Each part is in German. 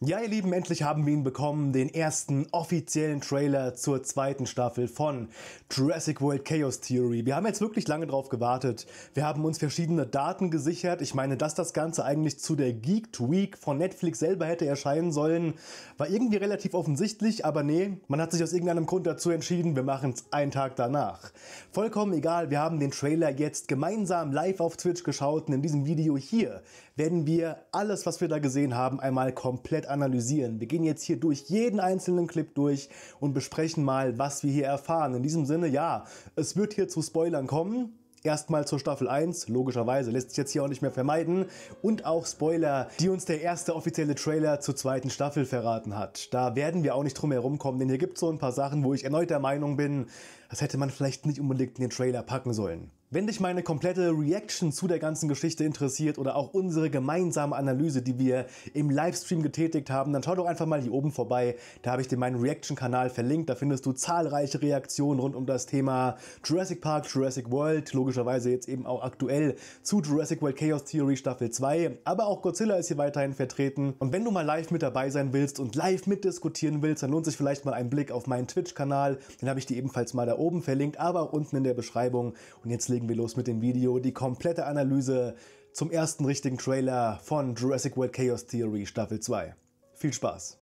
Ja, ihr Lieben, endlich haben wir ihn bekommen, den ersten offiziellen Trailer zur zweiten Staffel von Jurassic World Chaos Theory. Wir haben jetzt wirklich lange drauf gewartet. Wir haben uns verschiedene Daten gesichert. Ich meine, dass das Ganze eigentlich zu der Geek Week von Netflix selber hätte erscheinen sollen, war irgendwie relativ offensichtlich, aber nee, man hat sich aus irgendeinem Grund dazu entschieden, wir machen es einen Tag danach. Vollkommen egal, wir haben den Trailer jetzt gemeinsam live auf Twitch geschaut und in diesem Video hier werden wir alles, was wir da gesehen haben, einmal komplett analysieren. Wir gehen jetzt hier durch jeden einzelnen Clip durch und besprechen mal, was wir hier erfahren. In diesem Sinne, ja, es wird hier zu Spoilern kommen. Erstmal zur Staffel 1, logischerweise, lässt sich jetzt hier auch nicht mehr vermeiden. Und auch Spoiler, die uns der erste offizielle Trailer zur zweiten Staffel verraten hat. Da werden wir auch nicht drum herum kommen, denn hier gibt es so ein paar Sachen, wo ich erneut der Meinung bin, das hätte man vielleicht nicht unbedingt in den Trailer packen sollen. Wenn dich meine komplette Reaction zu der ganzen Geschichte interessiert oder auch unsere gemeinsame Analyse, die wir im Livestream getätigt haben, dann schau doch einfach mal hier oben vorbei. Da habe ich dir meinen Reaction-Kanal verlinkt. Da findest du zahlreiche Reaktionen rund um das Thema Jurassic Park, Jurassic World, logischerweise jetzt eben auch aktuell zu Jurassic World Chaos Theory Staffel 2. Aber auch Godzilla ist hier weiterhin vertreten. Und wenn du mal live mit dabei sein willst und live mitdiskutieren willst, dann lohnt sich vielleicht mal ein Blick auf meinen Twitch-Kanal. Den habe ich dir ebenfalls mal da oben verlinkt, aber auch unten in der Beschreibung. Und jetzt legen wir los mit dem Video. Die komplette Analyse zum ersten richtigen Trailer von Jurassic World Chaos Theory Staffel 2. Viel Spaß!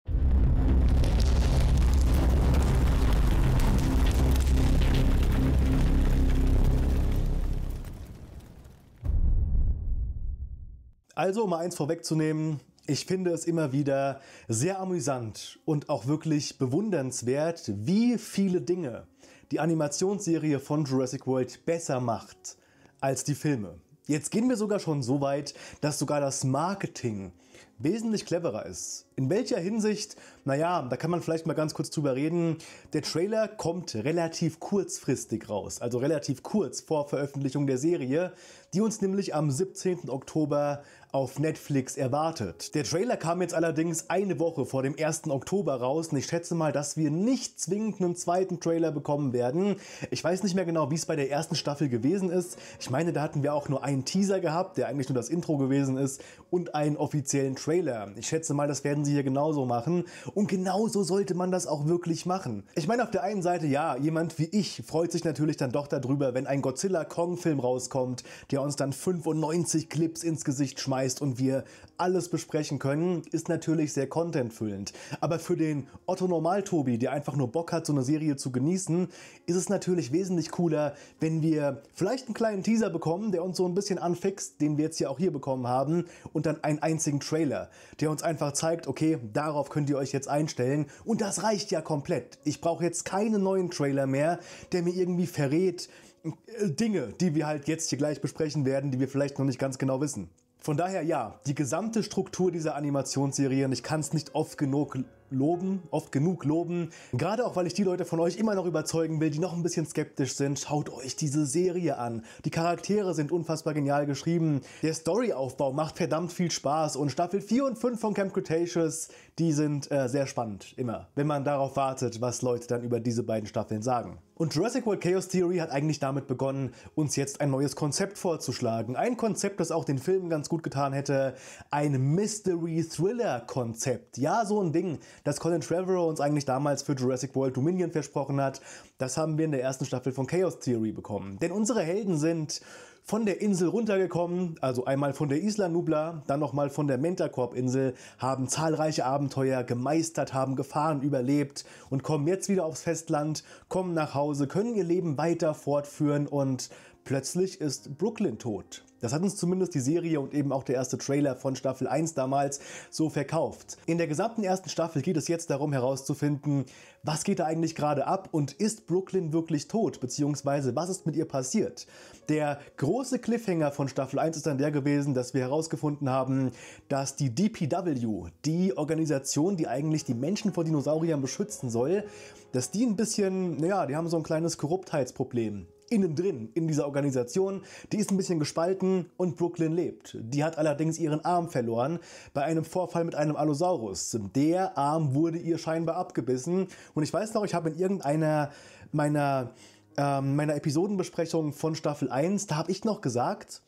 Also, um mal eins vorwegzunehmen, ich finde es immer wieder sehr amüsant und auch wirklich bewundernswert, wie viele Dinge die Animationsserie von Jurassic World besser macht als die Filme. Jetzt gehen wir sogar schon so weit, dass sogar das Marketing wesentlich cleverer ist in welcher Hinsicht? Naja, da kann man vielleicht mal ganz kurz drüber reden. Der Trailer kommt relativ kurzfristig raus, also relativ kurz vor Veröffentlichung der Serie, die uns nämlich am 17. Oktober auf Netflix erwartet. Der Trailer kam jetzt allerdings eine Woche vor dem 1. Oktober raus und ich schätze mal, dass wir nicht zwingend einen zweiten Trailer bekommen werden. Ich weiß nicht mehr genau, wie es bei der ersten Staffel gewesen ist. Ich meine, da hatten wir auch nur einen Teaser gehabt, der eigentlich nur das Intro gewesen ist und einen offiziellen Trailer. Ich schätze mal, das werden sie hier genauso machen. Und genauso sollte man das auch wirklich machen. Ich meine, auf der einen Seite, ja, jemand wie ich freut sich natürlich dann doch darüber, wenn ein Godzilla-Kong-Film rauskommt, der uns dann 95 Clips ins Gesicht schmeißt und wir alles besprechen können, ist natürlich sehr contentfüllend. Aber für den Otto Normal-Tobi, der einfach nur Bock hat, so eine Serie zu genießen, ist es natürlich wesentlich cooler, wenn wir vielleicht einen kleinen Teaser bekommen, der uns so ein bisschen anfixt, den wir jetzt ja auch hier bekommen haben, und dann einen einzigen Trailer, der uns einfach zeigt, okay, okay, darauf könnt ihr euch jetzt einstellen und das reicht ja komplett. Ich brauche jetzt keinen neuen Trailer mehr, der mir irgendwie verrät äh, Dinge, die wir halt jetzt hier gleich besprechen werden, die wir vielleicht noch nicht ganz genau wissen. Von daher ja, die gesamte Struktur dieser Animationsserie, und ich kann es nicht oft genug loben, oft genug loben. Gerade auch, weil ich die Leute von euch immer noch überzeugen will, die noch ein bisschen skeptisch sind. Schaut euch diese Serie an. Die Charaktere sind unfassbar genial geschrieben. Der Storyaufbau macht verdammt viel Spaß und Staffel 4 und 5 von Camp Cretaceous, die sind äh, sehr spannend, immer. Wenn man darauf wartet, was Leute dann über diese beiden Staffeln sagen. Und Jurassic World Chaos Theory hat eigentlich damit begonnen, uns jetzt ein neues Konzept vorzuschlagen. Ein Konzept, das auch den Filmen ganz gut getan hätte. Ein Mystery-Thriller-Konzept. Ja, so ein Ding, dass Colin Trevorrow uns eigentlich damals für Jurassic World Dominion versprochen hat, das haben wir in der ersten Staffel von Chaos Theory bekommen. Denn unsere Helden sind von der Insel runtergekommen, also einmal von der Isla Nubla, dann nochmal von der Mentacorp-Insel, haben zahlreiche Abenteuer gemeistert, haben Gefahren überlebt und kommen jetzt wieder aufs Festland, kommen nach Hause, können ihr Leben weiter fortführen und Plötzlich ist Brooklyn tot. Das hat uns zumindest die Serie und eben auch der erste Trailer von Staffel 1 damals so verkauft. In der gesamten ersten Staffel geht es jetzt darum herauszufinden, was geht da eigentlich gerade ab und ist Brooklyn wirklich tot, beziehungsweise was ist mit ihr passiert. Der große Cliffhanger von Staffel 1 ist dann der gewesen, dass wir herausgefunden haben, dass die DPW, die Organisation, die eigentlich die Menschen vor Dinosauriern beschützen soll, dass die ein bisschen, naja, die haben so ein kleines Korruptheitsproblem innen drin, in dieser Organisation, die ist ein bisschen gespalten und Brooklyn lebt. Die hat allerdings ihren Arm verloren bei einem Vorfall mit einem Allosaurus. Der Arm wurde ihr scheinbar abgebissen und ich weiß noch, ich habe in irgendeiner meiner, äh, meiner Episodenbesprechung von Staffel 1, da habe ich noch gesagt,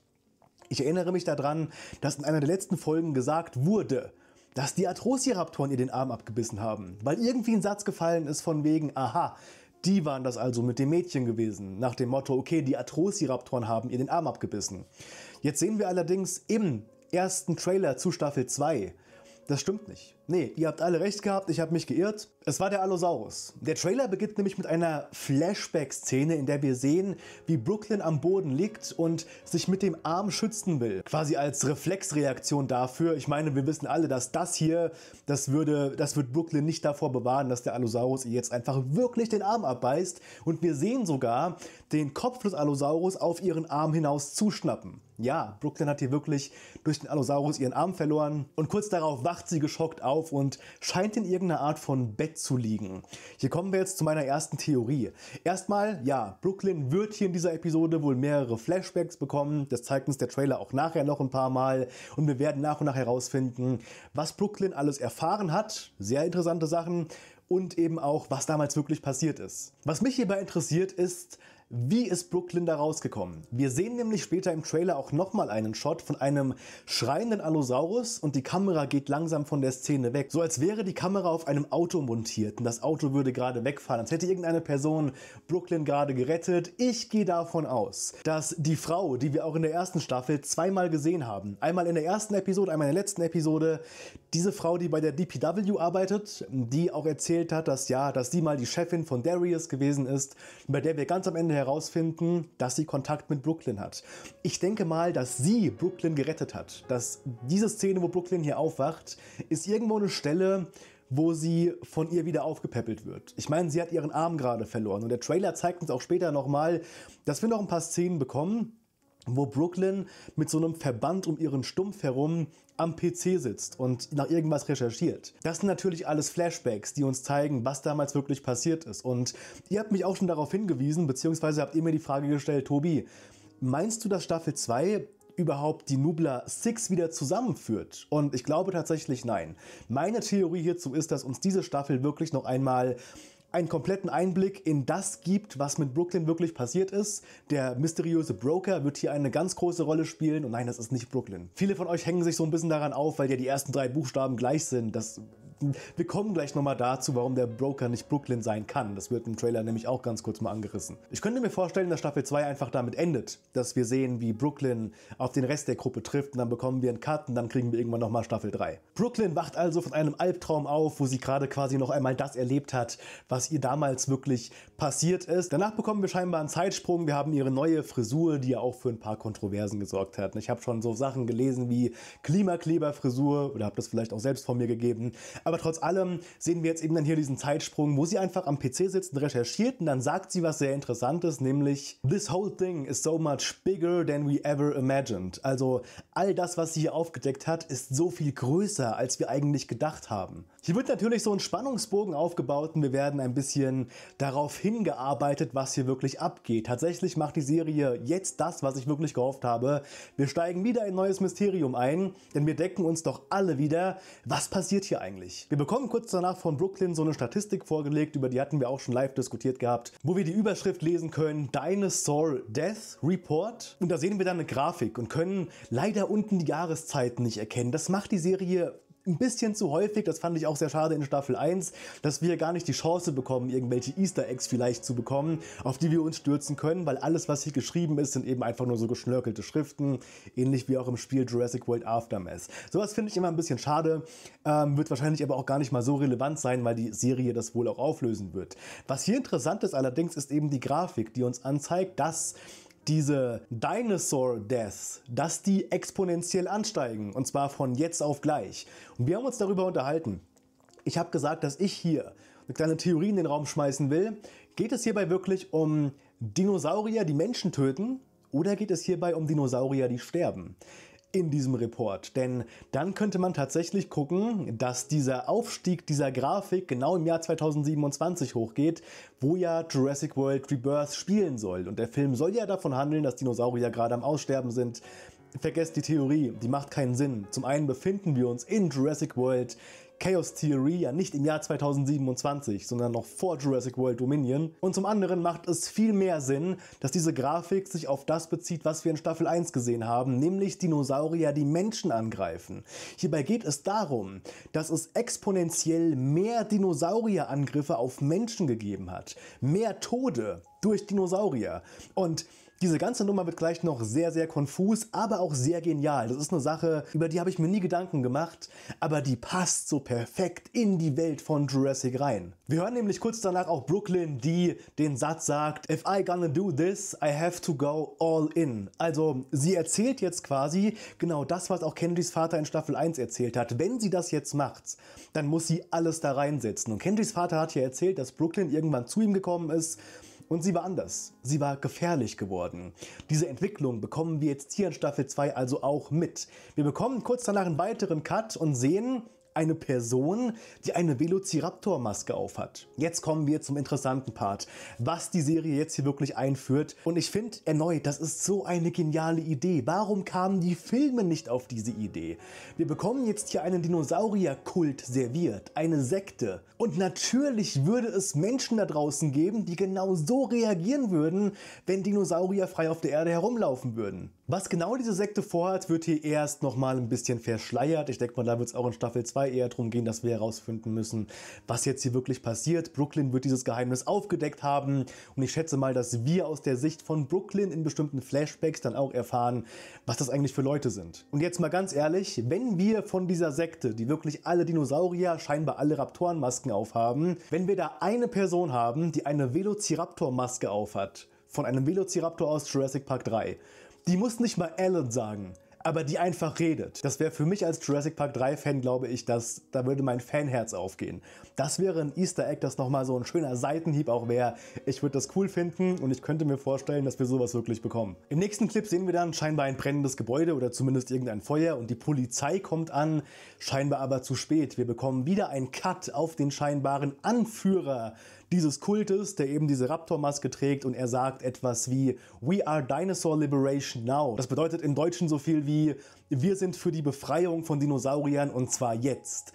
ich erinnere mich daran, dass in einer der letzten Folgen gesagt wurde, dass die Atrociraptoren ihr den Arm abgebissen haben, weil irgendwie ein Satz gefallen ist von wegen, aha, die waren das also mit dem Mädchen gewesen, nach dem Motto, okay, die Atrociraptoren haben ihr den Arm abgebissen. Jetzt sehen wir allerdings im ersten Trailer zu Staffel 2, das stimmt nicht. Nee, ihr habt alle recht gehabt, ich habe mich geirrt. Es war der Allosaurus. Der Trailer beginnt nämlich mit einer Flashback-Szene, in der wir sehen, wie Brooklyn am Boden liegt und sich mit dem Arm schützen will. Quasi als Reflexreaktion dafür. Ich meine, wir wissen alle, dass das hier, das würde, das wird Brooklyn nicht davor bewahren, dass der Allosaurus ihr jetzt einfach wirklich den Arm abbeißt. Und wir sehen sogar den Kopf des Allosaurus auf ihren Arm hinaus zuschnappen. Ja, Brooklyn hat hier wirklich durch den Allosaurus ihren Arm verloren. Und kurz darauf wacht sie geschockt auf auf und scheint in irgendeiner Art von Bett zu liegen. Hier kommen wir jetzt zu meiner ersten Theorie. Erstmal, ja, Brooklyn wird hier in dieser Episode wohl mehrere Flashbacks bekommen. Das zeigt uns der Trailer auch nachher noch ein paar Mal. Und wir werden nach und nach herausfinden, was Brooklyn alles erfahren hat. Sehr interessante Sachen. Und eben auch, was damals wirklich passiert ist. Was mich hierbei interessiert ist, wie ist Brooklyn da rausgekommen? Wir sehen nämlich später im Trailer auch nochmal einen Shot von einem schreienden Allosaurus und die Kamera geht langsam von der Szene weg. So als wäre die Kamera auf einem Auto montiert und das Auto würde gerade wegfahren, als hätte irgendeine Person Brooklyn gerade gerettet. Ich gehe davon aus, dass die Frau, die wir auch in der ersten Staffel zweimal gesehen haben, einmal in der ersten Episode, einmal in der letzten Episode, diese Frau, die bei der DPW arbeitet, die auch erzählt hat, dass ja, dass sie mal die Chefin von Darius gewesen ist, bei der wir ganz am Ende herausfinden, dass sie Kontakt mit Brooklyn hat. Ich denke mal, dass sie Brooklyn gerettet hat. Dass diese Szene, wo Brooklyn hier aufwacht, ist irgendwo eine Stelle, wo sie von ihr wieder aufgepäppelt wird. Ich meine, sie hat ihren Arm gerade verloren und der Trailer zeigt uns auch später nochmal, dass wir noch ein paar Szenen bekommen, wo Brooklyn mit so einem Verband um ihren Stumpf herum am PC sitzt und nach irgendwas recherchiert. Das sind natürlich alles Flashbacks, die uns zeigen, was damals wirklich passiert ist. Und ihr habt mich auch schon darauf hingewiesen, beziehungsweise habt ihr mir die Frage gestellt, Tobi, meinst du, dass Staffel 2 überhaupt die Nubla 6 wieder zusammenführt? Und ich glaube tatsächlich nein. Meine Theorie hierzu ist, dass uns diese Staffel wirklich noch einmal einen kompletten Einblick in das gibt, was mit Brooklyn wirklich passiert ist. Der mysteriöse Broker wird hier eine ganz große Rolle spielen und nein, das ist nicht Brooklyn. Viele von euch hängen sich so ein bisschen daran auf, weil ja die ersten drei Buchstaben gleich sind. Das wir kommen gleich nochmal dazu, warum der Broker nicht Brooklyn sein kann. Das wird im Trailer nämlich auch ganz kurz mal angerissen. Ich könnte mir vorstellen, dass Staffel 2 einfach damit endet, dass wir sehen, wie Brooklyn auf den Rest der Gruppe trifft und dann bekommen wir einen Cut und dann kriegen wir irgendwann nochmal Staffel 3. Brooklyn wacht also von einem Albtraum auf, wo sie gerade quasi noch einmal das erlebt hat, was ihr damals wirklich passiert ist. Danach bekommen wir scheinbar einen Zeitsprung. Wir haben ihre neue Frisur, die ja auch für ein paar Kontroversen gesorgt hat. Ich habe schon so Sachen gelesen wie Klimakleberfrisur oder habe das vielleicht auch selbst von mir gegeben. Aber trotz allem sehen wir jetzt eben dann hier diesen Zeitsprung, wo sie einfach am PC sitzt und recherchiert und dann sagt sie was sehr Interessantes, nämlich This whole thing is so much bigger than we ever imagined. Also all das, was sie hier aufgedeckt hat, ist so viel größer, als wir eigentlich gedacht haben. Hier wird natürlich so ein Spannungsbogen aufgebaut und wir werden ein bisschen darauf hingearbeitet, was hier wirklich abgeht. Tatsächlich macht die Serie jetzt das, was ich wirklich gehofft habe. Wir steigen wieder in ein neues Mysterium ein, denn wir decken uns doch alle wieder, was passiert hier eigentlich? wichtig. Wir bekommen kurz danach von Brooklyn so eine Statistik vorgelegt, über die hatten wir auch schon live diskutiert gehabt, wo wir die Überschrift lesen können, Dinosaur Death Report. Und da sehen wir dann eine Grafik und können leider unten die Jahreszeiten nicht erkennen. Das macht die Serie ein bisschen zu häufig, das fand ich auch sehr schade in Staffel 1, dass wir gar nicht die Chance bekommen, irgendwelche Easter Eggs vielleicht zu bekommen, auf die wir uns stürzen können, weil alles, was hier geschrieben ist, sind eben einfach nur so geschnörkelte Schriften, ähnlich wie auch im Spiel Jurassic World Aftermath. Sowas finde ich immer ein bisschen schade, ähm, wird wahrscheinlich aber auch gar nicht mal so relevant sein, weil die Serie das wohl auch auflösen wird. Was hier interessant ist allerdings, ist eben die Grafik, die uns anzeigt, dass diese Dinosaur Deaths, dass die exponentiell ansteigen und zwar von jetzt auf gleich. Und wir haben uns darüber unterhalten. Ich habe gesagt, dass ich hier eine kleine Theorie in den Raum schmeißen will. Geht es hierbei wirklich um Dinosaurier, die Menschen töten? Oder geht es hierbei um Dinosaurier, die sterben? in diesem Report. Denn dann könnte man tatsächlich gucken, dass dieser Aufstieg dieser Grafik genau im Jahr 2027 hochgeht, wo ja Jurassic World Rebirth spielen soll. Und der Film soll ja davon handeln, dass Dinosaurier gerade am Aussterben sind. Vergesst die Theorie, die macht keinen Sinn. Zum einen befinden wir uns in Jurassic World Chaos Theory ja nicht im Jahr 2027, sondern noch vor Jurassic World Dominion. Und zum anderen macht es viel mehr Sinn, dass diese Grafik sich auf das bezieht, was wir in Staffel 1 gesehen haben, nämlich Dinosaurier, die Menschen angreifen. Hierbei geht es darum, dass es exponentiell mehr Dinosaurierangriffe auf Menschen gegeben hat. Mehr Tode durch Dinosaurier. Und diese ganze Nummer wird gleich noch sehr, sehr konfus, aber auch sehr genial. Das ist eine Sache, über die habe ich mir nie Gedanken gemacht, aber die passt so perfekt in die Welt von Jurassic rein. Wir hören nämlich kurz danach auch Brooklyn, die den Satz sagt, If I gonna do this, I have to go all in. Also sie erzählt jetzt quasi genau das, was auch Kennedys Vater in Staffel 1 erzählt hat. Wenn sie das jetzt macht, dann muss sie alles da reinsetzen. Und Kennedys Vater hat ja erzählt, dass Brooklyn irgendwann zu ihm gekommen ist und sie war anders. Sie war gefährlich geworden. Diese Entwicklung bekommen wir jetzt hier in Staffel 2 also auch mit. Wir bekommen kurz danach einen weiteren Cut und sehen, eine Person, die eine Velociraptor-Maske aufhat. Jetzt kommen wir zum interessanten Part, was die Serie jetzt hier wirklich einführt. Und ich finde erneut, das ist so eine geniale Idee. Warum kamen die Filme nicht auf diese Idee? Wir bekommen jetzt hier einen Dinosaurierkult serviert, eine Sekte. Und natürlich würde es Menschen da draußen geben, die genau so reagieren würden, wenn Dinosaurier frei auf der Erde herumlaufen würden. Was genau diese Sekte vorhat, wird hier erst nochmal ein bisschen verschleiert. Ich denke mal, da wird es auch in Staffel 2 eher darum gehen, dass wir herausfinden müssen, was jetzt hier wirklich passiert. Brooklyn wird dieses Geheimnis aufgedeckt haben und ich schätze mal, dass wir aus der Sicht von Brooklyn in bestimmten Flashbacks dann auch erfahren, was das eigentlich für Leute sind. Und jetzt mal ganz ehrlich, wenn wir von dieser Sekte, die wirklich alle Dinosaurier, scheinbar alle Raptorenmasken aufhaben, wenn wir da eine Person haben, die eine Velociraptor-Maske aufhat, von einem Velociraptor aus Jurassic Park 3, die muss nicht mal Alan sagen aber die einfach redet. Das wäre für mich als Jurassic Park 3 Fan, glaube ich, dass da würde mein Fanherz aufgehen. Das wäre ein Easter Egg, das nochmal so ein schöner Seitenhieb auch wäre. Ich würde das cool finden und ich könnte mir vorstellen, dass wir sowas wirklich bekommen. Im nächsten Clip sehen wir dann scheinbar ein brennendes Gebäude oder zumindest irgendein Feuer und die Polizei kommt an, scheinbar aber zu spät. Wir bekommen wieder einen Cut auf den scheinbaren Anführer dieses Kultes, der eben diese Raptormaske trägt und er sagt etwas wie We are Dinosaur Liberation Now. Das bedeutet im Deutschen so viel wie Wir sind für die Befreiung von Dinosauriern und zwar jetzt.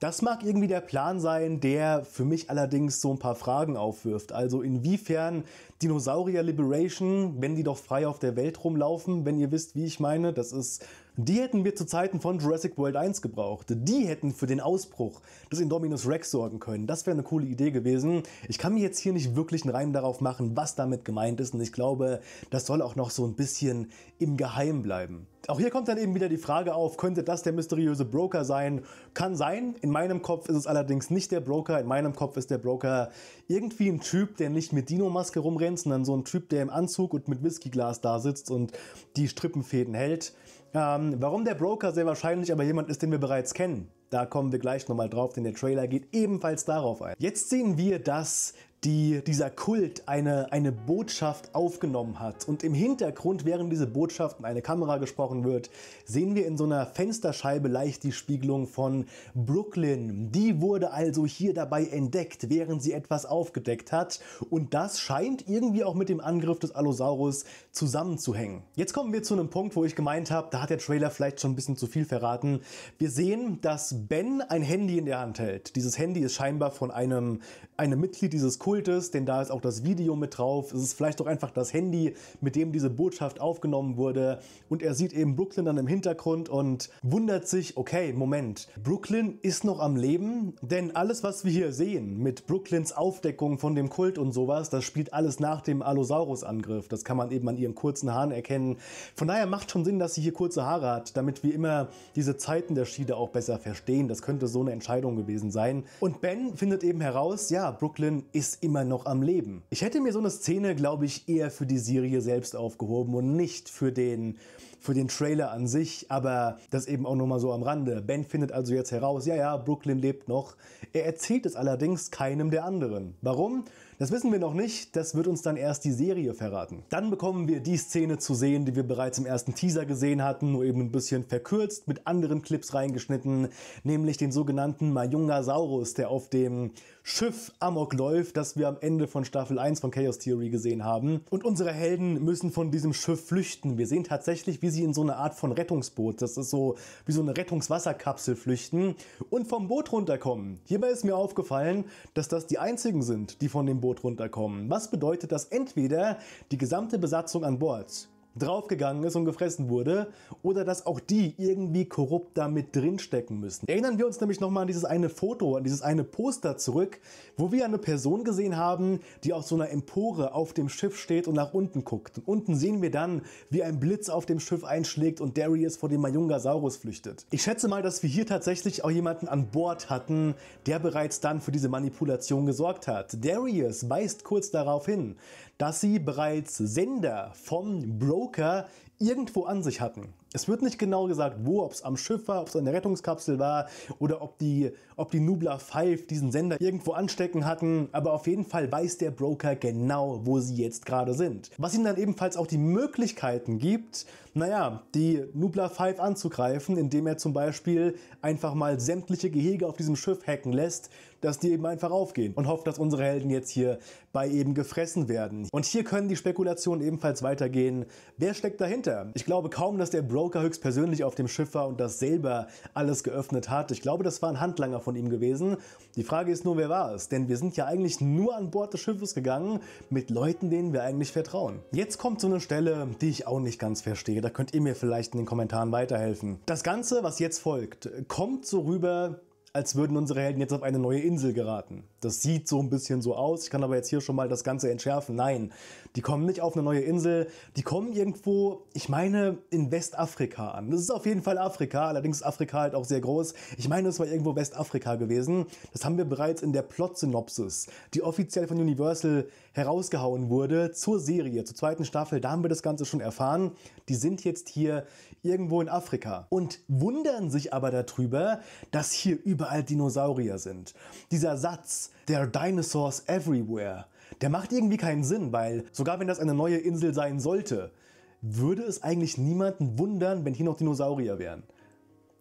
Das mag irgendwie der Plan sein, der für mich allerdings so ein paar Fragen aufwirft. Also inwiefern Dinosaurier Liberation, wenn die doch frei auf der Welt rumlaufen, wenn ihr wisst, wie ich meine, das ist die hätten wir zu Zeiten von Jurassic World 1 gebraucht. Die hätten für den Ausbruch des Indominus Rex sorgen können. Das wäre eine coole Idee gewesen. Ich kann mir jetzt hier nicht wirklich einen Reim darauf machen, was damit gemeint ist. Und ich glaube, das soll auch noch so ein bisschen im Geheim bleiben. Auch hier kommt dann eben wieder die Frage auf, könnte das der mysteriöse Broker sein? Kann sein. In meinem Kopf ist es allerdings nicht der Broker. In meinem Kopf ist der Broker irgendwie ein Typ, der nicht mit Dino-Maske rumrennt, sondern so ein Typ, der im Anzug und mit Whiskyglas da sitzt und die Strippenfäden hält. Ähm, warum der Broker sehr wahrscheinlich aber jemand ist, den wir bereits kennen. Da kommen wir gleich nochmal drauf, denn der Trailer geht ebenfalls darauf ein. Jetzt sehen wir, dass die dieser Kult eine, eine Botschaft aufgenommen hat. Und im Hintergrund, während diese Botschaft in eine Kamera gesprochen wird, sehen wir in so einer Fensterscheibe leicht die Spiegelung von Brooklyn. Die wurde also hier dabei entdeckt, während sie etwas aufgedeckt hat. Und das scheint irgendwie auch mit dem Angriff des Allosaurus zusammenzuhängen. Jetzt kommen wir zu einem Punkt, wo ich gemeint habe, da hat der Trailer vielleicht schon ein bisschen zu viel verraten. Wir sehen, dass Ben ein Handy in der Hand hält. Dieses Handy ist scheinbar von einem, einem Mitglied dieses Kults Pultes, denn da ist auch das Video mit drauf. Es ist vielleicht auch einfach das Handy, mit dem diese Botschaft aufgenommen wurde. Und er sieht eben Brooklyn dann im Hintergrund und wundert sich, okay, Moment, Brooklyn ist noch am Leben? Denn alles, was wir hier sehen mit Brooklyns Aufdeckung von dem Kult und sowas, das spielt alles nach dem Allosaurus-Angriff. Das kann man eben an ihren kurzen Haaren erkennen. Von daher macht schon Sinn, dass sie hier kurze Haare hat, damit wir immer diese Zeiten der Schiede auch besser verstehen. Das könnte so eine Entscheidung gewesen sein. Und Ben findet eben heraus, ja, Brooklyn ist immer noch am Leben. Ich hätte mir so eine Szene, glaube ich, eher für die Serie selbst aufgehoben und nicht für den für den Trailer an sich, aber das eben auch nochmal so am Rande. Ben findet also jetzt heraus, ja, ja, Brooklyn lebt noch. Er erzählt es allerdings keinem der anderen. Warum? Das wissen wir noch nicht, das wird uns dann erst die Serie verraten. Dann bekommen wir die Szene zu sehen, die wir bereits im ersten Teaser gesehen hatten, nur eben ein bisschen verkürzt, mit anderen Clips reingeschnitten, nämlich den sogenannten Majungasaurus, der auf dem Schiff Amok läuft, das wir am Ende von Staffel 1 von Chaos Theory gesehen haben. Und unsere Helden müssen von diesem Schiff flüchten. Wir sehen tatsächlich, wie wie sie in so eine Art von Rettungsboot, das ist so wie so eine Rettungswasserkapsel flüchten und vom Boot runterkommen. Hierbei ist mir aufgefallen, dass das die einzigen sind, die von dem Boot runterkommen. Was bedeutet, das? entweder die gesamte Besatzung an Bord draufgegangen ist und gefressen wurde oder dass auch die irgendwie korrupt da mit drinstecken müssen. Erinnern wir uns nämlich nochmal an dieses eine Foto, an dieses eine Poster zurück, wo wir eine Person gesehen haben, die auf so einer Empore auf dem Schiff steht und nach unten guckt. Und unten sehen wir dann, wie ein Blitz auf dem Schiff einschlägt und Darius vor dem Majungasaurus flüchtet. Ich schätze mal, dass wir hier tatsächlich auch jemanden an Bord hatten, der bereits dann für diese Manipulation gesorgt hat. Darius weist kurz darauf hin, dass sie bereits Sender vom Bro Joker irgendwo an sich hatten. Es wird nicht genau gesagt, wo, ob es am Schiff war, ob es in der Rettungskapsel war oder ob die, ob die Nubla 5 diesen Sender irgendwo anstecken hatten, aber auf jeden Fall weiß der Broker genau, wo sie jetzt gerade sind. Was ihm dann ebenfalls auch die Möglichkeiten gibt, naja, die Nubla 5 anzugreifen, indem er zum Beispiel einfach mal sämtliche Gehege auf diesem Schiff hacken lässt, dass die eben einfach aufgehen und hofft, dass unsere Helden jetzt hier bei eben gefressen werden. Und hier können die Spekulationen ebenfalls weitergehen. Wer steckt dahinter? Ich glaube kaum, dass der Broker Broker höchstpersönlich auf dem Schiff war und das selber alles geöffnet hat. Ich glaube, das war ein Handlanger von ihm gewesen. Die Frage ist nur, wer war es? Denn wir sind ja eigentlich nur an Bord des Schiffes gegangen mit Leuten, denen wir eigentlich vertrauen. Jetzt kommt so eine Stelle, die ich auch nicht ganz verstehe. Da könnt ihr mir vielleicht in den Kommentaren weiterhelfen. Das Ganze, was jetzt folgt, kommt so rüber, als würden unsere Helden jetzt auf eine neue Insel geraten. Das sieht so ein bisschen so aus. Ich kann aber jetzt hier schon mal das Ganze entschärfen. Nein, die kommen nicht auf eine neue Insel. Die kommen irgendwo, ich meine, in Westafrika an. Das ist auf jeden Fall Afrika. Allerdings ist Afrika halt auch sehr groß. Ich meine, es war irgendwo Westafrika gewesen. Das haben wir bereits in der Plot-Synopsis, die offiziell von Universal herausgehauen wurde, zur Serie, zur zweiten Staffel. Da haben wir das Ganze schon erfahren. Die sind jetzt hier irgendwo in Afrika und wundern sich aber darüber, dass hier über überall Dinosaurier sind. Dieser Satz, there are dinosaurs everywhere, der macht irgendwie keinen Sinn, weil sogar wenn das eine neue Insel sein sollte, würde es eigentlich niemanden wundern, wenn hier noch Dinosaurier wären.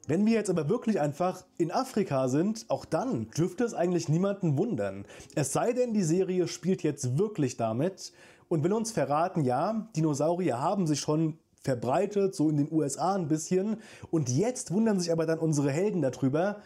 Wenn wir jetzt aber wirklich einfach in Afrika sind, auch dann dürfte es eigentlich niemanden wundern. Es sei denn, die Serie spielt jetzt wirklich damit und will uns verraten, ja, Dinosaurier haben sich schon verbreitet, so in den USA ein bisschen, und jetzt wundern sich aber dann unsere Helden darüber,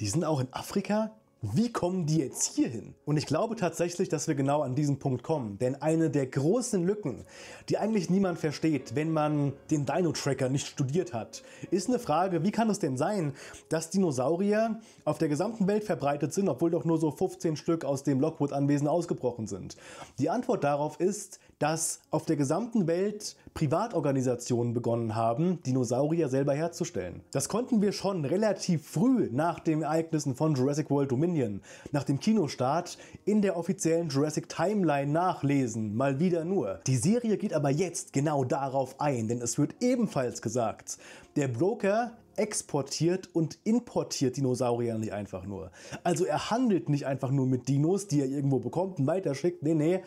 die sind auch in Afrika? Wie kommen die jetzt hier hin? Und ich glaube tatsächlich, dass wir genau an diesen Punkt kommen. Denn eine der großen Lücken, die eigentlich niemand versteht, wenn man den Dino-Tracker nicht studiert hat, ist eine Frage, wie kann es denn sein, dass Dinosaurier auf der gesamten Welt verbreitet sind, obwohl doch nur so 15 Stück aus dem Lockwood-Anwesen ausgebrochen sind? Die Antwort darauf ist, dass auf der gesamten Welt Privatorganisationen begonnen haben, Dinosaurier selber herzustellen. Das konnten wir schon relativ früh nach den Ereignissen von Jurassic World Dominion, nach dem Kinostart, in der offiziellen Jurassic Timeline nachlesen, mal wieder nur. Die Serie geht aber jetzt genau darauf ein, denn es wird ebenfalls gesagt, der Broker exportiert und importiert Dinosaurier nicht einfach nur. Also er handelt nicht einfach nur mit Dinos, die er irgendwo bekommt und weiterschickt. Nee, nee,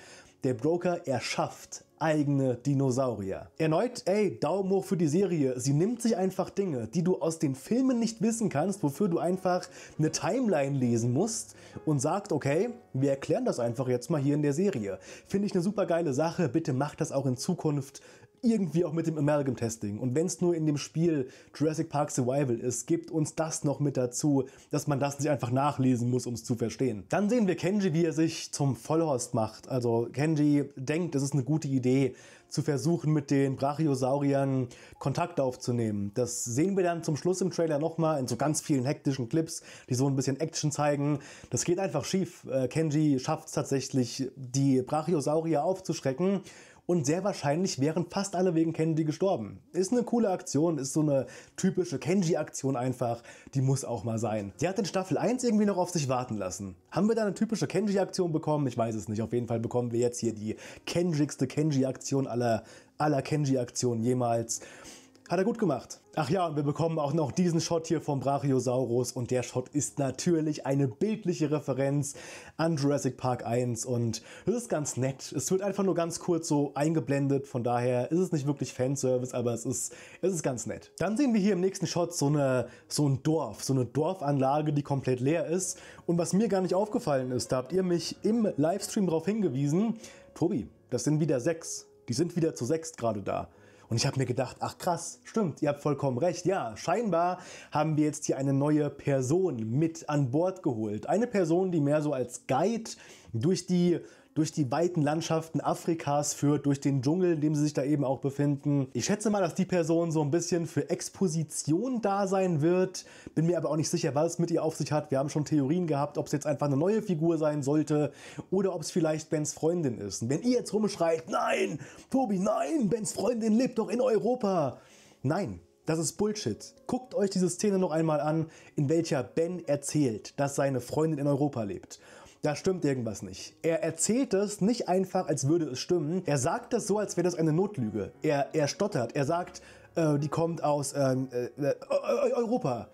der Broker erschafft eigene Dinosaurier. Erneut, ey, Daumen hoch für die Serie. Sie nimmt sich einfach Dinge, die du aus den Filmen nicht wissen kannst, wofür du einfach eine Timeline lesen musst und sagt, okay, wir erklären das einfach jetzt mal hier in der Serie. Finde ich eine super geile Sache. Bitte macht das auch in Zukunft irgendwie auch mit dem Amalgam-Testing. Und wenn es nur in dem Spiel Jurassic Park Survival ist, gibt uns das noch mit dazu, dass man das nicht einfach nachlesen muss, um es zu verstehen. Dann sehen wir Kenji, wie er sich zum Vollhorst macht. Also Kenji denkt, es ist eine gute Idee, zu versuchen, mit den Brachiosauriern Kontakt aufzunehmen. Das sehen wir dann zum Schluss im Trailer nochmal in so ganz vielen hektischen Clips, die so ein bisschen Action zeigen. Das geht einfach schief. Äh, Kenji schafft es tatsächlich, die Brachiosaurier aufzuschrecken und sehr wahrscheinlich wären fast alle wegen Kenji gestorben. Ist eine coole Aktion, ist so eine typische Kenji-Aktion einfach. Die muss auch mal sein. Die hat in Staffel 1 irgendwie noch auf sich warten lassen. Haben wir da eine typische Kenji-Aktion bekommen? Ich weiß es nicht. Auf jeden Fall bekommen wir jetzt hier die kenjigste Kenji-Aktion aller aller kenji aktionen jemals. Hat er gut gemacht. Ach ja, und wir bekommen auch noch diesen Shot hier vom Brachiosaurus und der Shot ist natürlich eine bildliche Referenz an Jurassic Park 1 und es ist ganz nett. Es wird einfach nur ganz kurz so eingeblendet, von daher ist es nicht wirklich Fanservice, aber es ist, es ist ganz nett. Dann sehen wir hier im nächsten Shot so, eine, so ein Dorf, so eine Dorfanlage, die komplett leer ist und was mir gar nicht aufgefallen ist, da habt ihr mich im Livestream darauf hingewiesen, Tobi, das sind wieder sechs. Die sind wieder zu sechst gerade da. Und ich habe mir gedacht, ach krass, stimmt, ihr habt vollkommen recht. Ja, scheinbar haben wir jetzt hier eine neue Person mit an Bord geholt. Eine Person, die mehr so als Guide durch die durch die weiten Landschaften Afrikas führt, durch den Dschungel, in dem sie sich da eben auch befinden. Ich schätze mal, dass die Person so ein bisschen für Exposition da sein wird. Bin mir aber auch nicht sicher, was es mit ihr auf sich hat. Wir haben schon Theorien gehabt, ob es jetzt einfach eine neue Figur sein sollte oder ob es vielleicht Bens Freundin ist. Und wenn ihr jetzt rumschreit, nein, Tobi, nein, Bens Freundin lebt doch in Europa. Nein, das ist Bullshit. Guckt euch diese Szene noch einmal an, in welcher Ben erzählt, dass seine Freundin in Europa lebt da stimmt irgendwas nicht. Er erzählt es nicht einfach, als würde es stimmen. Er sagt es so, als wäre das eine Notlüge. Er, er stottert. Er sagt, äh, die kommt aus ähm, äh, äh, Europa.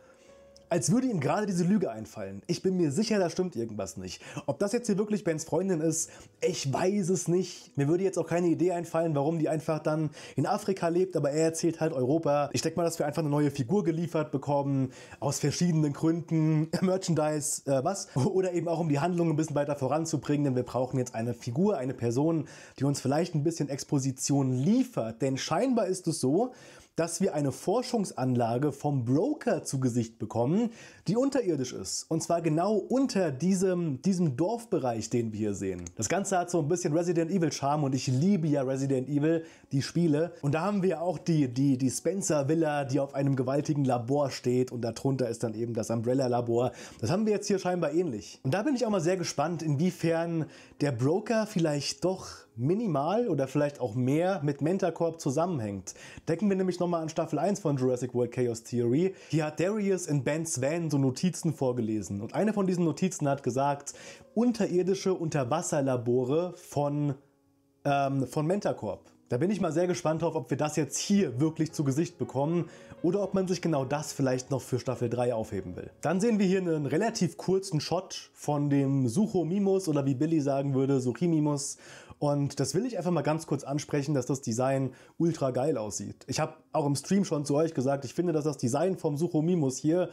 Als würde ihm gerade diese Lüge einfallen. Ich bin mir sicher, da stimmt irgendwas nicht. Ob das jetzt hier wirklich Bens Freundin ist, ich weiß es nicht. Mir würde jetzt auch keine Idee einfallen, warum die einfach dann in Afrika lebt, aber er erzählt halt Europa. Ich denke mal, dass wir einfach eine neue Figur geliefert bekommen, aus verschiedenen Gründen, Merchandise, äh, was? Oder eben auch um die Handlung ein bisschen weiter voranzubringen, denn wir brauchen jetzt eine Figur, eine Person, die uns vielleicht ein bisschen Exposition liefert. Denn scheinbar ist es so, dass wir eine Forschungsanlage vom Broker zu Gesicht bekommen, die unterirdisch ist. Und zwar genau unter diesem, diesem Dorfbereich, den wir hier sehen. Das Ganze hat so ein bisschen Resident Evil Charme und ich liebe ja Resident Evil, die Spiele. Und da haben wir auch die, die, die Spencer Villa, die auf einem gewaltigen Labor steht und darunter ist dann eben das Umbrella Labor. Das haben wir jetzt hier scheinbar ähnlich. Und da bin ich auch mal sehr gespannt, inwiefern der Broker vielleicht doch minimal oder vielleicht auch mehr mit MentaCorp zusammenhängt. Denken wir nämlich nochmal an Staffel 1 von Jurassic World Chaos Theory. Hier hat Darius in Ben's Van so Notizen vorgelesen. Und eine von diesen Notizen hat gesagt, unterirdische Unterwasserlabore von, ähm, von Mentacorp. Da bin ich mal sehr gespannt drauf, ob wir das jetzt hier wirklich zu Gesicht bekommen oder ob man sich genau das vielleicht noch für Staffel 3 aufheben will. Dann sehen wir hier einen relativ kurzen Shot von dem Sucho Mimus oder wie Billy sagen würde, Suchimimus. Und das will ich einfach mal ganz kurz ansprechen, dass das Design ultra geil aussieht. Ich habe auch im Stream schon zu euch gesagt, ich finde, dass das Design vom Sucho Mimus hier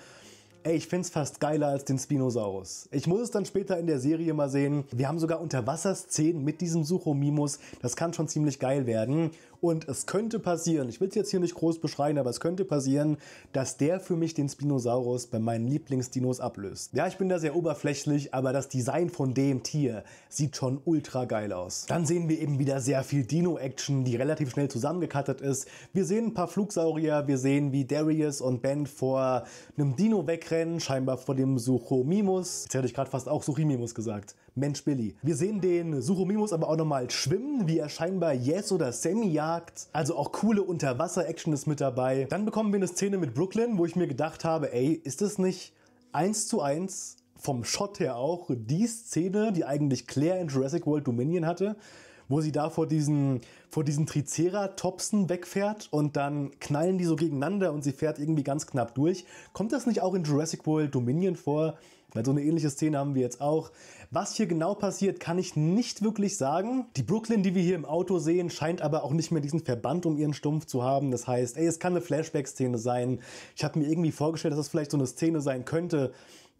Ey, ich find's fast geiler als den Spinosaurus. Ich muss es dann später in der Serie mal sehen. Wir haben sogar Unterwasserszenen mit diesem Suchomimus. Das kann schon ziemlich geil werden. Und es könnte passieren, ich will es jetzt hier nicht groß beschreien, aber es könnte passieren, dass der für mich den Spinosaurus bei meinen Lieblingsdinos ablöst. Ja, ich bin da sehr oberflächlich, aber das Design von dem Tier sieht schon ultra geil aus. Dann sehen wir eben wieder sehr viel Dino-Action, die relativ schnell zusammengekattet ist. Wir sehen ein paar Flugsaurier, wir sehen wie Darius und Ben vor einem Dino wegrennen, scheinbar vor dem Suchomimus. Jetzt hätte ich gerade fast auch Suchimimus gesagt. Mensch Billy. Wir sehen den Suchomimus aber auch nochmal schwimmen, wie er scheinbar Yes oder Sammy jagt. Also auch coole Unterwasser-Action ist mit dabei. Dann bekommen wir eine Szene mit Brooklyn, wo ich mir gedacht habe, ey, ist das nicht eins zu eins vom Shot her auch die Szene, die eigentlich Claire in Jurassic World Dominion hatte, wo sie da vor diesen, vor diesen Triceratopsen wegfährt und dann knallen die so gegeneinander und sie fährt irgendwie ganz knapp durch. Kommt das nicht auch in Jurassic World Dominion vor, weil so eine ähnliche Szene haben wir jetzt auch. Was hier genau passiert, kann ich nicht wirklich sagen. Die Brooklyn, die wir hier im Auto sehen, scheint aber auch nicht mehr diesen Verband um ihren Stumpf zu haben. Das heißt, ey, es kann eine Flashback-Szene sein. Ich habe mir irgendwie vorgestellt, dass das vielleicht so eine Szene sein könnte,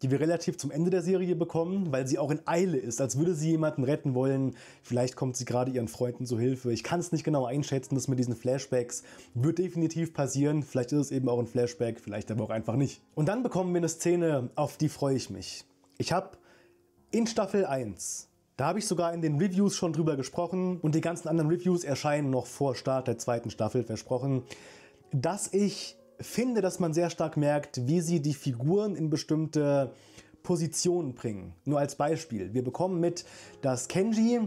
die wir relativ zum Ende der Serie bekommen, weil sie auch in Eile ist, als würde sie jemanden retten wollen. Vielleicht kommt sie gerade ihren Freunden zu Hilfe. Ich kann es nicht genau einschätzen, das mit diesen Flashbacks wird definitiv passieren. Vielleicht ist es eben auch ein Flashback, vielleicht aber auch einfach nicht. Und dann bekommen wir eine Szene, auf die freue ich mich. Ich habe in Staffel 1 da habe ich sogar in den Reviews schon drüber gesprochen und die ganzen anderen Reviews erscheinen noch vor Start der zweiten Staffel versprochen, dass ich finde, dass man sehr stark merkt, wie sie die Figuren in bestimmte Positionen bringen. Nur als Beispiel. Wir bekommen mit, dass Kenji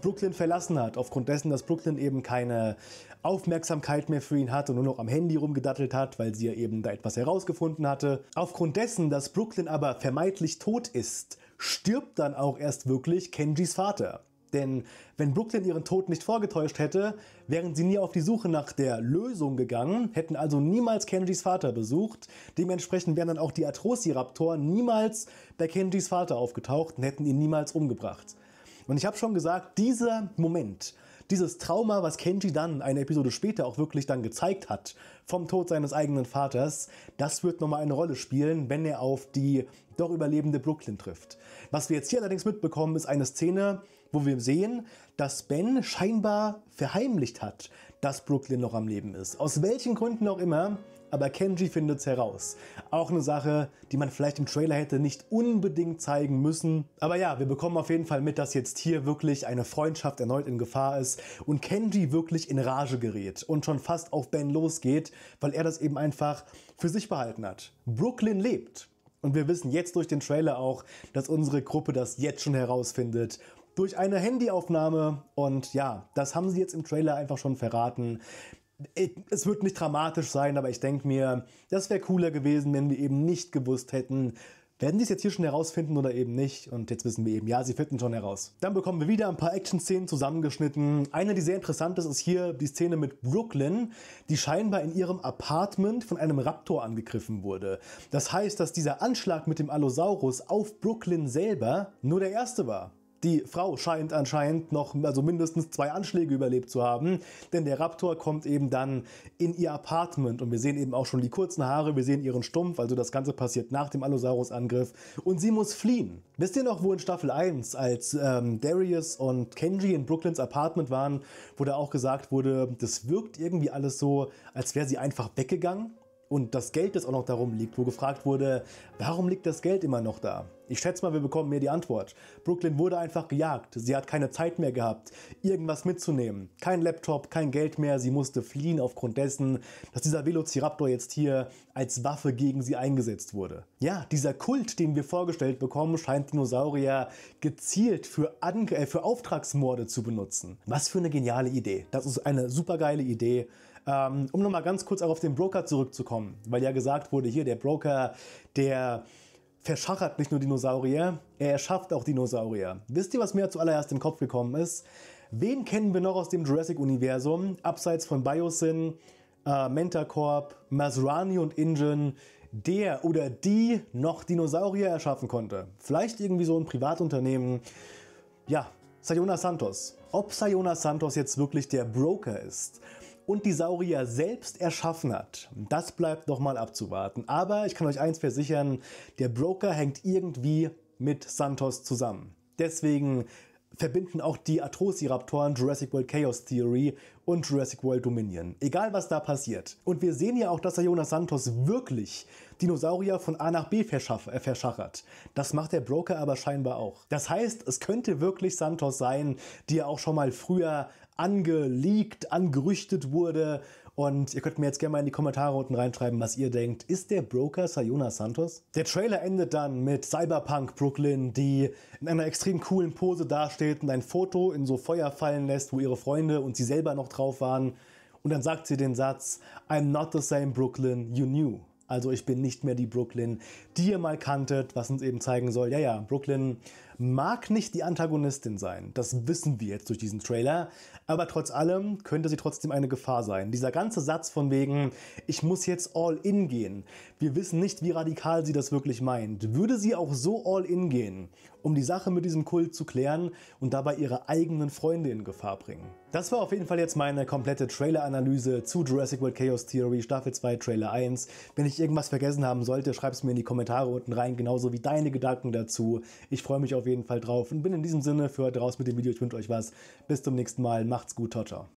Brooklyn verlassen hat, aufgrund dessen, dass Brooklyn eben keine Aufmerksamkeit mehr für ihn hat und nur noch am Handy rumgedattelt hat, weil sie ja eben da etwas herausgefunden hatte. Aufgrund dessen, dass Brooklyn aber vermeintlich tot ist, stirbt dann auch erst wirklich Kenjis Vater. Denn wenn Brooklyn ihren Tod nicht vorgetäuscht hätte, wären sie nie auf die Suche nach der Lösung gegangen, hätten also niemals Kennedys Vater besucht. Dementsprechend wären dann auch die Atrociraptor niemals bei Kennedys Vater aufgetaucht und hätten ihn niemals umgebracht. Und ich habe schon gesagt, dieser Moment, dieses Trauma, was Kenji dann eine Episode später auch wirklich dann gezeigt hat, vom Tod seines eigenen Vaters, das wird nochmal eine Rolle spielen, wenn er auf die doch überlebende Brooklyn trifft. Was wir jetzt hier allerdings mitbekommen, ist eine Szene, wo wir sehen, dass Ben scheinbar verheimlicht hat, dass Brooklyn noch am Leben ist. Aus welchen Gründen auch immer, aber Kenji findet es heraus. Auch eine Sache, die man vielleicht im Trailer hätte nicht unbedingt zeigen müssen. Aber ja, wir bekommen auf jeden Fall mit, dass jetzt hier wirklich eine Freundschaft erneut in Gefahr ist und Kenji wirklich in Rage gerät und schon fast auf Ben losgeht, weil er das eben einfach für sich behalten hat. Brooklyn lebt. Und wir wissen jetzt durch den Trailer auch, dass unsere Gruppe das jetzt schon herausfindet durch eine Handyaufnahme. Und ja, das haben sie jetzt im Trailer einfach schon verraten. Es wird nicht dramatisch sein, aber ich denke mir, das wäre cooler gewesen, wenn wir eben nicht gewusst hätten, werden die es jetzt hier schon herausfinden oder eben nicht? Und jetzt wissen wir eben, ja, sie finden schon heraus. Dann bekommen wir wieder ein paar Action-Szenen zusammengeschnitten. Eine, die sehr interessant ist, ist hier die Szene mit Brooklyn, die scheinbar in ihrem Apartment von einem Raptor angegriffen wurde. Das heißt, dass dieser Anschlag mit dem Allosaurus auf Brooklyn selber nur der erste war. Die Frau scheint anscheinend noch also mindestens zwei Anschläge überlebt zu haben, denn der Raptor kommt eben dann in ihr Apartment und wir sehen eben auch schon die kurzen Haare, wir sehen ihren Stumpf, also das Ganze passiert nach dem Allosaurus-Angriff und sie muss fliehen. Wisst ihr noch, wo in Staffel 1, als ähm, Darius und Kenji in Brooklyns Apartment waren, wo da auch gesagt wurde, das wirkt irgendwie alles so, als wäre sie einfach weggegangen? und das Geld, das auch noch darum liegt, wo gefragt wurde, warum liegt das Geld immer noch da? Ich schätze mal, wir bekommen mehr die Antwort. Brooklyn wurde einfach gejagt. Sie hat keine Zeit mehr gehabt, irgendwas mitzunehmen. Kein Laptop, kein Geld mehr. Sie musste fliehen aufgrund dessen, dass dieser Velociraptor jetzt hier als Waffe gegen sie eingesetzt wurde. Ja, dieser Kult, den wir vorgestellt bekommen, scheint Dinosaurier gezielt für, An äh, für Auftragsmorde zu benutzen. Was für eine geniale Idee. Das ist eine supergeile Idee. Ähm, um nochmal ganz kurz auch auf den Broker zurückzukommen, weil ja gesagt wurde, hier der Broker, der verschachert nicht nur Dinosaurier, er erschafft auch Dinosaurier. Wisst ihr, was mir zuallererst im Kopf gekommen ist? Wen kennen wir noch aus dem Jurassic-Universum, abseits von Biosyn, äh, Mentacorp, Masrani und Ingen, der oder die noch Dinosaurier erschaffen konnte? Vielleicht irgendwie so ein Privatunternehmen. Ja, Sayona Santos. Ob Sayona Santos jetzt wirklich der Broker ist, und die Saurier selbst erschaffen hat. Das bleibt nochmal abzuwarten. Aber ich kann euch eins versichern, der Broker hängt irgendwie mit Santos zusammen. Deswegen verbinden auch die Atrociraptoren Jurassic World Chaos Theory und Jurassic World Dominion. Egal was da passiert. Und wir sehen ja auch, dass der Jonas Santos wirklich Dinosaurier von A nach B verschaff, äh, verschachert. Das macht der Broker aber scheinbar auch. Das heißt, es könnte wirklich Santos sein, die ja auch schon mal früher angeleakt, angerüchtet wurde. Und ihr könnt mir jetzt gerne mal in die Kommentare unten reinschreiben, was ihr denkt. Ist der Broker Sayona Santos? Der Trailer endet dann mit Cyberpunk Brooklyn, die in einer extrem coolen Pose dasteht und ein Foto in so Feuer fallen lässt, wo ihre Freunde und sie selber noch drauf waren. Und dann sagt sie den Satz, I'm not the same Brooklyn you knew. Also ich bin nicht mehr die Brooklyn, die ihr mal kanntet, was uns eben zeigen soll, ja, ja, Brooklyn mag nicht die Antagonistin sein. Das wissen wir jetzt durch diesen Trailer. Aber trotz allem könnte sie trotzdem eine Gefahr sein. Dieser ganze Satz von wegen, ich muss jetzt all in gehen. Wir wissen nicht, wie radikal sie das wirklich meint. Würde sie auch so all in gehen, um die Sache mit diesem Kult zu klären und dabei ihre eigenen Freunde in Gefahr bringen? Das war auf jeden Fall jetzt meine komplette Trailer-Analyse zu Jurassic World Chaos Theory Staffel 2 Trailer 1. Wenn ich irgendwas vergessen haben sollte, schreib es mir in die Kommentare unten rein, genauso wie deine Gedanken dazu. Ich freue mich auf auf jeden Fall drauf und bin in diesem Sinne für heute raus mit dem Video. Ich wünsche euch was. Bis zum nächsten Mal. Macht's gut. Ciao, ciao.